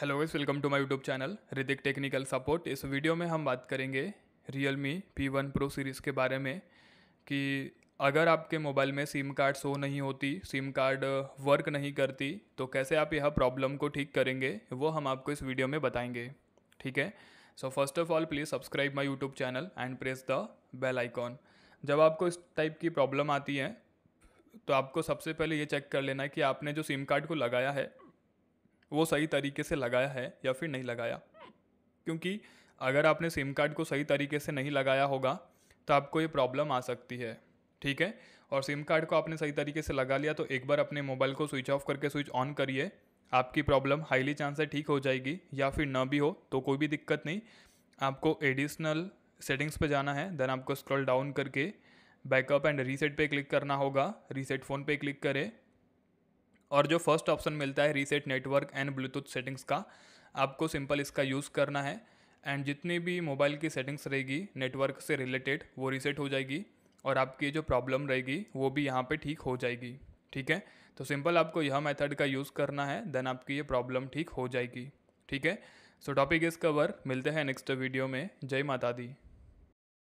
hello इस welcome to my YouTube channel रिदिक technical support इस वीडियो में हम बात करेंगे Realme P one pro series के बारे में कि अगर आपके मोबाइल में सिम कार्ड शो नहीं होती सिम कार्ड वर्क नहीं करती तो कैसे आप यह प्रॉब्लम को ठीक करेंगे वो हम आपको इस वीडियो में बताएंगे ठीक है so first of all please subscribe my YouTube channel and press the bell icon जब आपको इस टाइप की प्रॉब्लम आती है तो आपको सबसे पहले ये चेक कर लेना है कि आपने जो सिम कार्ड को लगाया है वो सही तरीके से लगाया है या फिर नहीं लगाया क्योंकि अगर आपने सिम कार्ड को सही तरीके से नहीं लगाया होगा तो आपको ये प्रॉब्लम आ सकती है ठीक है और सिम कार्ड को आपने सही तरीके से लगा लिया तो एक बार अपने मोबाइल को स्विच ऑफ करके स्विच ऑन करिए आपकी प्रॉब्लम हाईली चांस है ठीक हो जाएगी या फिर ना भी हो तो कोई भी दिक्कत नहीं आपको एडिशनल सेटिंग्स पे जाना है देन आपको स्क्रॉल डाउन करके बैकअप एंड रीसेट पे क्लिक करना होगा रीसेट फ़ोन पे क्लिक करें और जो फर्स्ट ऑप्शन मिलता है reset network and Bluetooth settings का आपको सिंपल इसका यूज़ करना है एंड जितनी भी मोबाइल की सेटिंग्स रहेगी नेटवर्क से रिलेटेड वो रीसेट हो जाएगी और आपकी जो प्रॉब्लम रहेगी वो भी यहाँ पे ठीक हो जाएगी ठीक है तो सिंपल आपको यह मेथड का यूज़ करना है देन आपकी ये प्रॉब्लम ठीक हो जाएगी ठीक है सो टॉपिक इस कवर मिलते हैं नेक्स्ट वीडियो में जय माता दी